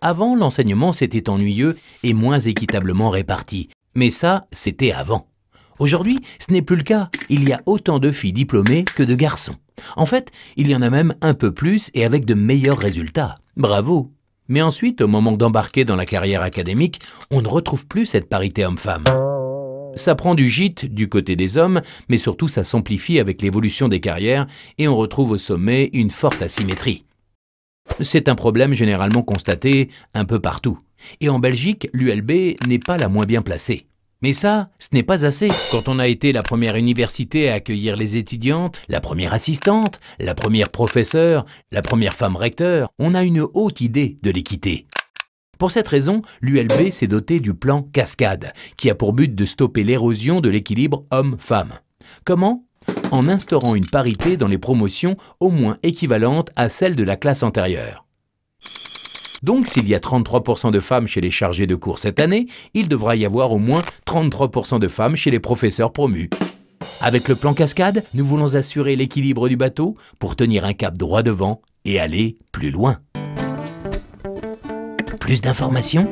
Avant, l'enseignement s'était ennuyeux et moins équitablement réparti. Mais ça, c'était avant. Aujourd'hui, ce n'est plus le cas. Il y a autant de filles diplômées que de garçons. En fait, il y en a même un peu plus et avec de meilleurs résultats. Bravo Mais ensuite, au moment d'embarquer dans la carrière académique, on ne retrouve plus cette parité homme-femme. Ça prend du gîte du côté des hommes, mais surtout ça s'amplifie avec l'évolution des carrières et on retrouve au sommet une forte asymétrie. C'est un problème généralement constaté un peu partout. Et en Belgique, l'ULB n'est pas la moins bien placée. Mais ça, ce n'est pas assez. Quand on a été la première université à accueillir les étudiantes, la première assistante, la première professeure, la première femme recteur, on a une haute idée de l'équité. Pour cette raison, l'ULB s'est dotée du plan Cascade, qui a pour but de stopper l'érosion de l'équilibre homme-femme. Comment en instaurant une parité dans les promotions au moins équivalente à celle de la classe antérieure. Donc s'il y a 33% de femmes chez les chargés de cours cette année, il devra y avoir au moins 33% de femmes chez les professeurs promus. Avec le plan cascade, nous voulons assurer l'équilibre du bateau pour tenir un cap droit devant et aller plus loin. Plus d'informations